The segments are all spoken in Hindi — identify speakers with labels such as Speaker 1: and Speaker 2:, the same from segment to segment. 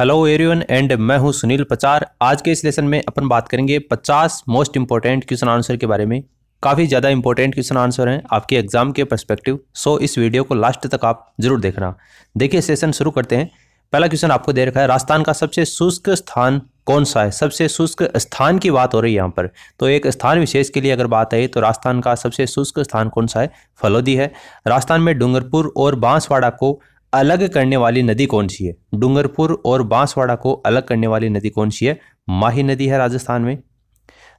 Speaker 1: हेलो एरियन एंड मैं हूं सुनील पचार आज के इस लेसन में अपन बात करेंगे 50 मोस्ट इंपॉर्टेंट क्वेश्चन आंसर के बारे में काफ़ी ज़्यादा इंपॉर्टेंट क्वेश्चन आंसर हैं आपके एग्जाम के परस्पेक्टिव सो इस वीडियो को लास्ट तक आप जरूर देखना देखिए सेशन शुरू करते हैं पहला क्वेश्चन आपको दे रखा है राजस्थान का सबसे शुष्क स्थान कौन सा है सबसे शुष्क स्थान की बात हो रही है यहाँ पर तो एक स्थान विशेष के लिए अगर बात आई तो राजस्थान का सबसे शुष्क स्थान कौन सा है फलोदी है राजस्थान में डूंगरपुर और बांसवाड़ा को अलग करने वाली नदी कौन सी है डूंगरपुर और बांसवाड़ा को अलग करने वाली नदी कौन सी है माही नदी है राजस्थान में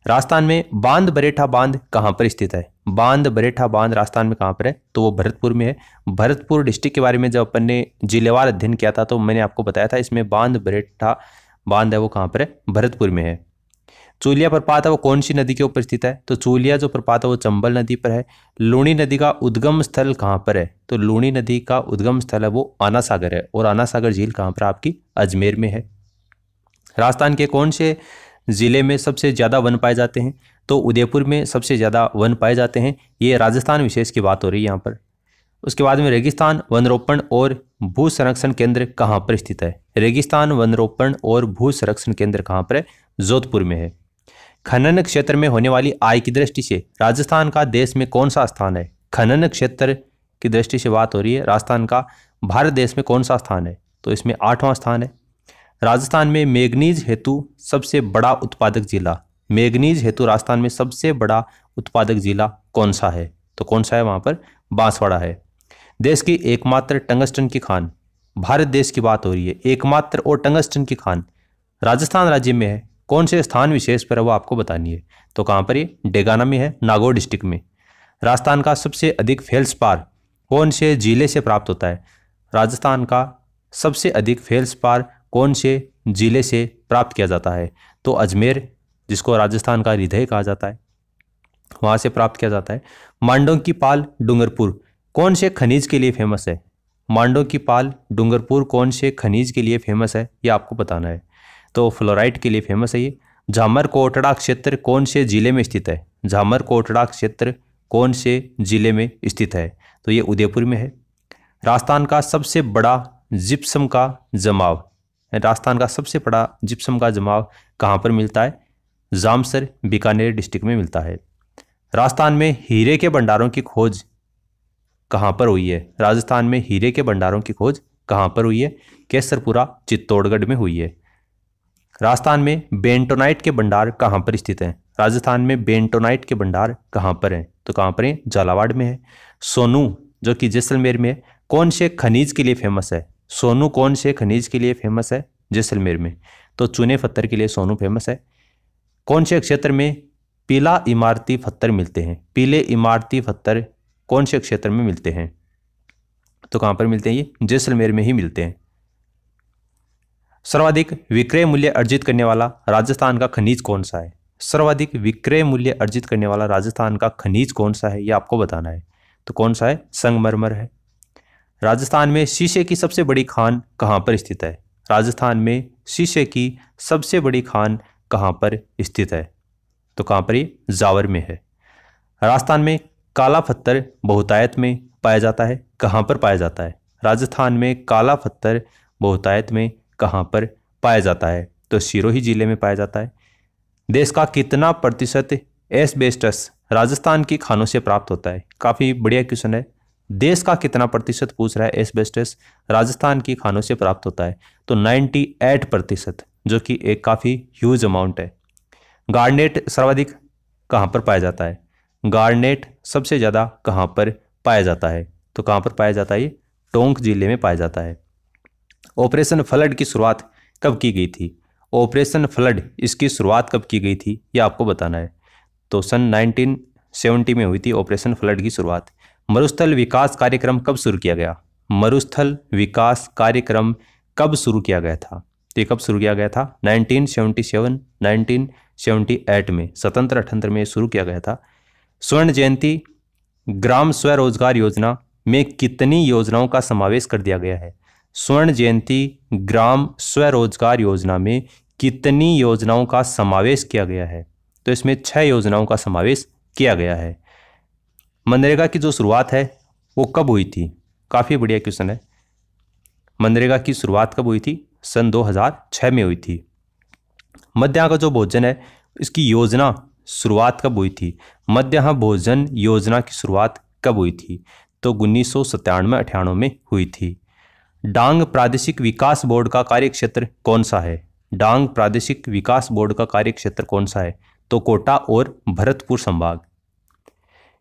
Speaker 1: राजस्थान में बांध बरेठा बांध कहाँ पर स्थित है बांध बरेठा बांध राजस्थान में कहाँ पर है तो वो भरतपुर में है भरतपुर डिस्ट्रिक्ट के बारे में जब अपन ने जिलेवार अध्ययन किया था तो मैंने आपको बताया था इसमें बांध बरेठा बांध है वो कहाँ पर है भरतपुर में है चूलिया प्रपात है वो कौन सी नदी के ऊपर स्थित है तो चूलिया जो प्रपात है वो चंबल नदी पर है लूणी नदी का उद्गम स्थल कहाँ पर है तो लूणी नदी का उद्गम स्थल है वो आना सागर है और आना सागर झील कहाँ पर आपकी अजमेर में है राजस्थान के कौन से ज़िले में सबसे ज़्यादा वन पाए जाते हैं तो उदयपुर में सबसे ज़्यादा वन पाए जाते हैं ये राजस्थान विशेष की बात हो रही है यहाँ पर उसके बाद में रेगिस्तान वनरोपण और भू संरक्षण केंद्र कहाँ पर स्थित है रेगिस्तान वनरोपण और भू संरक्षण केंद्र कहाँ पर है जोधपुर में है खनन क्षेत्र में होने वाली आय की दृष्टि से राजस्थान का देश में कौन सा स्थान है खनन क्षेत्र की दृष्टि से बात हो रही है राजस्थान का भारत देश में कौन सा स्थान है तो इसमें आठवां स्थान है राजस्थान में मैग्नीज हेतु सबसे बड़ा उत्पादक जिला मैग्नीज हेतु राजस्थान में सबसे बड़ा उत्पादक जिला कौन सा है तो कौन सा है वहाँ पर बांसवाड़ा है देश की एकमात्र टंगस्टन की खान भारत देश की बात हो रही है एकमात्र और टंगस्टन की खान राजस्थान राज्य में है कौन से स्थान विशेष पर है वो आपको बतानी है तो कहाँ पर ये डेगाना में है नागौर डिस्ट्रिक्ट में राजस्थान का सबसे अधिक फेल्स पार कौन से जिले से प्राप्त होता है राजस्थान का सबसे अधिक फेल्स पार कौन से जिले से प्राप्त किया जाता है तो अजमेर जिसको राजस्थान का हृदय कहा जाता है वहाँ से प्राप्त किया जाता है मांडों की पाल डूंगरपुर कौन से खनिज के लिए फेमस है मांडों की पाल डूंगरपुर कौन से खनिज के लिए फेमस है ये आपको बताना है तो फ्लोराइड के लिए फेमस है ये झामर कोटड़ा क्षेत्र कौन से जिले में स्थित है झामर कोटड़ा क्षेत्र कौन से जिले में स्थित है तो ये उदयपुर में है राजस्थान का सबसे बड़ा जिप्सम का जमाव राजस्थान का सबसे बड़ा जिप्सम का जमाव कहाँ पर मिलता है जामसर बीकानेर डिस्ट्रिक्ट में मिलता है राजस्थान में हीरे के भंडारों की खोज कहाँ पर हुई है राजस्थान में हीरे के भंडारों की खोज कहाँ पर हुई है केसरपुरा चित्तौड़गढ़ में हुई है राजस्थान में बेंटोनाइट के भंडार कहाँ पर स्थित हैं राजस्थान में बेंटोनाइट के भंडार कहाँ पर हैं तो कहाँ पर हैं झालावाड़ में है सोनू जो कि जैसलमेर में है कौन से खनिज के लिए फेमस है सोनू कौन से खनिज के लिए फेमस है जैसलमेर में तो चूने पत्थर के लिए सोनू फेमस है कौन से क्षेत्र में पीला इमारती पत्थर मिलते हैं पीले इमारती पत्थर कौन से क्षेत्र में मिलते हैं तो कहाँ पर मिलते हैं ये जैसलमेर में ही मिलते हैं सर्वाधिक विक्रय मूल्य अर्जित करने वाला राजस्थान का खनिज कौन सा है सर्वाधिक विक्रय मूल्य अर्जित करने वाला राजस्थान का खनिज कौन सा है यह आपको बताना है तो कौन सा है संगमरमर है राजस्थान में शीशे की सबसे बड़ी खान कहाँ पर स्थित है राजस्थान में शीशे की सबसे बड़ी खान कहाँ पर स्थित है तो कहाँ पर ये जावर में है राजस्थान में काला पत्थर बहुतायत में पाया जाता है कहाँ पर पाया जाता है राजस्थान में काला पत्थर बहुतायत में कहाँ पर पाया जाता है तो सिरोही जिले में पाया जाता है देश का कितना प्रतिशत एसबेस्टस राजस्थान की खानों से प्राप्त होता है काफ़ी बढ़िया क्वेश्चन है देश का कितना प्रतिशत पूछ रहा है एसबेस्टस राजस्थान की खानों से प्राप्त होता है तो 98 प्रतिशत जो कि एक काफ़ी ह्यूज अमाउंट है गार्नेट सर्वाधिक कहाँ पर पाया जाता है गार्नेट सबसे ज़्यादा कहाँ पर पाया जाता है तो कहाँ पर पाया जाता है ये टोंक जिले में पाया जाता है ऑपरेशन फ्लड की शुरुआत कब की गई थी ऑपरेशन फ्लड इसकी शुरुआत कब की गई थी ये आपको बताना है तो सन 1970 में हुई थी ऑपरेशन फ्लड की शुरुआत मरुस्थल विकास कार्यक्रम कब शुरू किया गया मरुस्थल विकास कार्यक्रम कब शुरू किया गया था तो ये कब शुरू किया गया था 1977, 1978 में स्वतंत्र अठंत्र में शुरू किया गया था स्वर्ण जयंती ग्राम स्वरोजगार योजना में कितनी योजनाओं का समावेश कर दिया गया है स्वर्ण जयंती ग्राम स्वरोजगार योजना में कितनी योजनाओं का समावेश किया गया है तो इसमें छः योजनाओं का समावेश किया गया है मनरेगा की जो शुरुआत है वो कब हुई थी काफ़ी बढ़िया क्वेश्चन है मनरेगा की शुरुआत कब हुई थी सन 2006 में हुई थी मध्याह्न का जो भोजन है इसकी योजना शुरुआत कब हुई थी मध्यहा भोजन योजना की शुरुआत कब हुई थी तो उन्नीस सौ में हुई थी डांग प्रादेशिक विकास बोर्ड का कार्यक्षेत्र कौन सा है डांग प्रादेशिक विकास बोर्ड का कार्यक्षेत्र कौन सा है तो कोटा और भरतपुर संभाग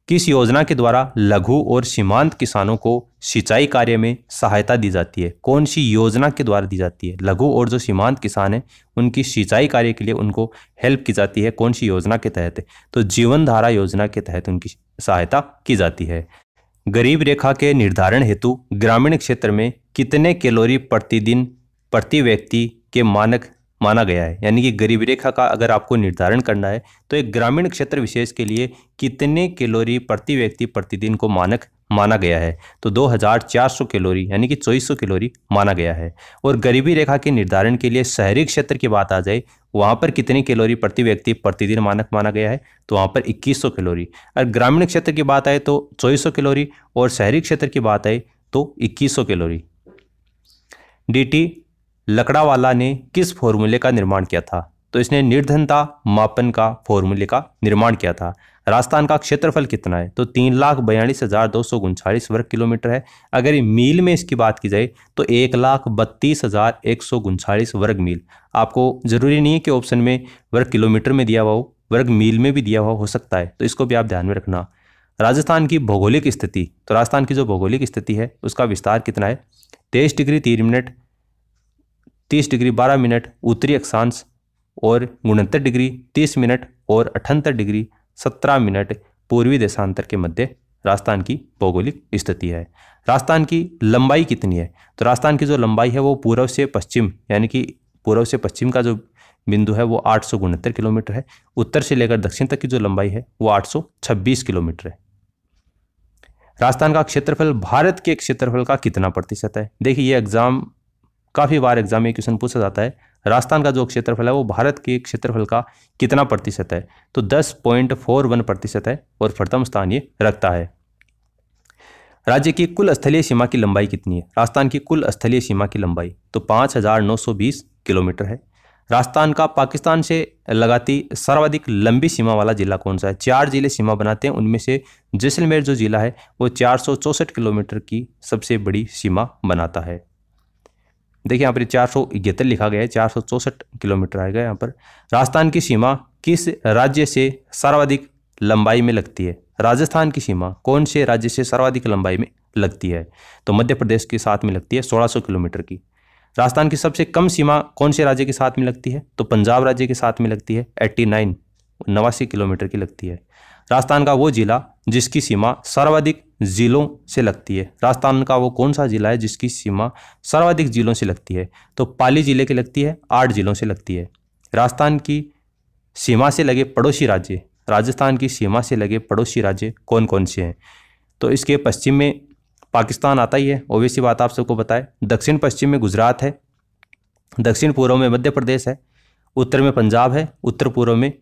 Speaker 1: किस योजना के द्वारा लघु और सीमांत किसानों को सिंचाई कार्य में सहायता दी जाती है कौन सी योजना के द्वारा दी जाती है लघु और जो सीमांत किसान हैं उनकी सिंचाई कार्य के लिए उनको हेल्प की जाती है कौन सी योजना के तहत तो जीवन धारा योजना के तहत उनकी सहायता की जाती है गरीब रेखा के निर्धारण हेतु ग्रामीण क्षेत्र में कितने कैलोरी प्रतिदिन प्रति व्यक्ति के मानक माना गया है यानी कि गरीबी रेखा का अगर आपको निर्धारण करना है तो एक ग्रामीण क्षेत्र विशेष के लिए कितने कैलोरी प्रति व्यक्ति प्रतिदिन को मानक माना गया है तो 2400 कैलोरी यानी कि 2400 कैलोरी माना गया है और गरीबी रेखा के निर्धारण के लिए शहरी क्षेत्र की बात आ जाए वहाँ पर कितनी कैलोरी प्रति व्यक्ति प्रतिदिन मानक माना गया है तो वहाँ पर 2100 कैलोरी और ग्रामीण क्षेत्र की बात आए तो 2400 कैलोरी और शहरी क्षेत्र की बात आए तो 2100 कैलोरी डीटी लकड़ावाला ने किस फॉर्मूले का निर्माण किया था तो इसने निर्धनता मापन का फॉर्मूले का निर्माण किया था राजस्थान का क्षेत्रफल कितना है तो तीन लाख बयालीस हज़ार दो सौ उनचालीस वर्ग किलोमीटर है अगर मील में इसकी बात की जाए तो एक लाख बत्तीस हज़ार एक सौ उनचालीस वर्ग मील आपको ज़रूरी नहीं है कि ऑप्शन में वर्ग किलोमीटर में दिया हुआ हो वर्ग मील में भी दिया हुआ हो सकता है तो इसको भी आप ध्यान में रखना राजस्थान की भौगोलिक स्थिति तो राजस्थान की जो भौगोलिक स्थिति है उसका विस्तार कितना है तेईस डिग्री तीन मिनट तीस डिग्री बारह मिनट उत्तरी अक्षांश और उनहत्तर डिग्री तीस मिनट और अठहत्तर डिग्री सत्रह मिनट पूर्वी देशांतर के मध्य राजस्थान की भौगोलिक स्थिति है राजस्थान की लंबाई कितनी है तो राजस्थान की जो लंबाई है वो पूर्व से पश्चिम यानी कि पूर्व से पश्चिम का जो बिंदु है वो आठ किलोमीटर है उत्तर से लेकर दक्षिण तक की जो लंबाई है वो आठ किलोमीटर है राजस्थान का क्षेत्रफल भारत के क्षेत्रफल का कितना प्रतिशत है देखिए ये एग्ज़ाम काफ़ी बार एग्जाम में क्वेश्चन पूछा जाता है राजस्थान का जो क्षेत्रफल है वो भारत के क्षेत्रफल का कितना प्रतिशत है तो दस पॉइंट फोर वन प्रतिशत है और प्रथम स्थान ये रखता है राज्य की कुल स्थलीय सीमा की लंबाई कितनी है राजस्थान की कुल स्थलीय सीमा की लंबाई तो पाँच हज़ार नौ सौ बीस किलोमीटर है राजस्थान का पाकिस्तान से लगाती सर्वाधिक लंबी सीमा वाला जिला कौन सा है चार जिले सीमा बनाते हैं उनमें से जैसलमेर जो जिला है वो चार किलोमीटर की सबसे बड़ी सीमा बनाता है देखिए यहाँ पर चार सौ इकहत्तर लिखा गया है चार सौ चौसठ किलोमीटर आएगा यहाँ पर राजस्थान की सीमा किस राज्य से सर्वाधिक लंबाई में लगती है राजस्थान की सीमा कौन से राज्य से सर्वाधिक लंबाई में लगती है तो मध्य प्रदेश के साथ में लगती है 1600 किलोमीटर की राजस्थान की सबसे कम सीमा कौन से राज्य के साथ में लगती है तो पंजाब राज्य के साथ में लगती है एट्टी नाइन नवासी किलोमीटर की लगती है राजस्थान का वो ज़िला जिसकी सीमा सर्वाधिक ज़िलों से लगती है राजस्थान का वो कौन सा ज़िला है जिसकी सीमा सर्वाधिक ज़िलों से लगती है तो पाली ज़िले की लगती है आठ ज़िलों से लगती है राजस्थान की सीमा से लगे पड़ोसी राज्य राजस्थान की सीमा से लगे पड़ोसी राज्य कौन कौन से हैं तो इसके पश्चिम में पाकिस्तान आता ही है ओबियस बात आप सबको बताए दक्षिण पश्चिम में गुजरात है दक्षिण पूर्व में मध्य प्रदेश है उत्तर में पंजाब है उत्तर पूर्व में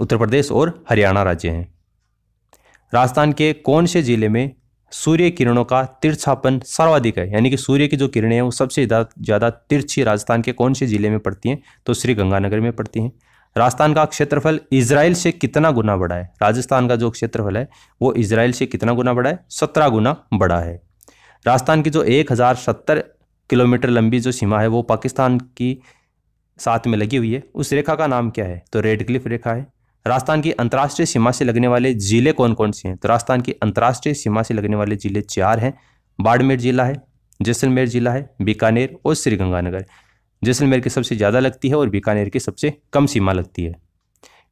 Speaker 1: उत्तर प्रदेश और हरियाणा राज्य हैं राजस्थान के कौन से ज़िले में सूर्य किरणों का तिरछापन सर्वाधिक है यानी कि सूर्य की जो किरणें हैं वो सबसे ज़्यादा तिरछी राजस्थान के कौन से ज़िले में पड़ती हैं तो श्री गंगानगर में पड़ती हैं राजस्थान का क्षेत्रफल इसराइल से कितना गुना बड़ा है राजस्थान का जो क्षेत्रफल है वो इसराइल से कितना गुना बड़ा है सत्रह गुना बड़ा है राजस्थान की जो एक हज़ार सत्तर किलोमीटर लंबी जो सीमा है वो पाकिस्तान की साथ में लगी हुई है उस रेखा का नाम क्या है तो रेड क्लिफ रेखा है राजस्थान की अंतर्राष्ट्रीय सीमा से लगने वाले जिले कौन कौन से हैं तो राजस्थान की अंतर्राष्ट्रीय सीमा से लगने वाले जिले चार हैं बाड़मेर जिला है जैसलमेर जिला है बीकानेर और श्रीगंगानगर जैसलमेर की सबसे ज़्यादा लगती है और बीकानेर की सबसे कम सीमा लगती है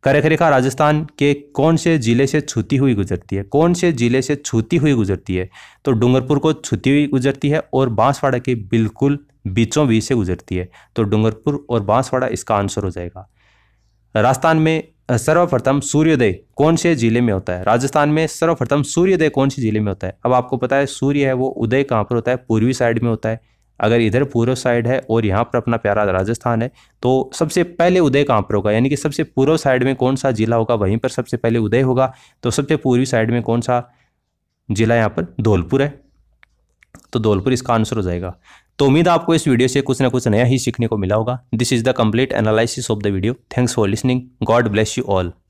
Speaker 1: कर्क रेखा राजस्थान के कौन से ज़िले से छूती हुई गुजरती है कौन से ज़िले से छूती हुई गुजरती है तो डूंगरपुर को छूती हुई गुजरती है और बांसवाड़ा के बिल्कुल बीचों बीच से गुजरती है तो डूंगरपुर और बांसवाड़ा इसका आंसर हो जाएगा राजस्थान में सर्वप्रथम सूर्योदय कौन से ज़िले में होता है राजस्थान में सर्वप्रथम सूर्योदय कौन से ज़िले में होता है अब आपको पता है सूर्य है वो उदय कहाँ पर होता है पूर्वी साइड में होता है अगर इधर पूर्व साइड है और यहाँ पर अपना प्यारा राजस्थान है तो सबसे पहले उदय कहाँ पर होगा यानी कि सबसे पूर्व साइड में कौन सा जिला होगा वहीं पर सबसे पहले उदय होगा तो सबसे पूर्वी साइड में कौन सा जिला यहाँ पर धौलपुर है तो धौलपुर इसका आंसर हो जाएगा तो उम्मीद आपको इस वीडियो से कुछ ना कुछ नया ही सीखने को मिला होगा this is the complete analysis of the video thanks for listening God bless you all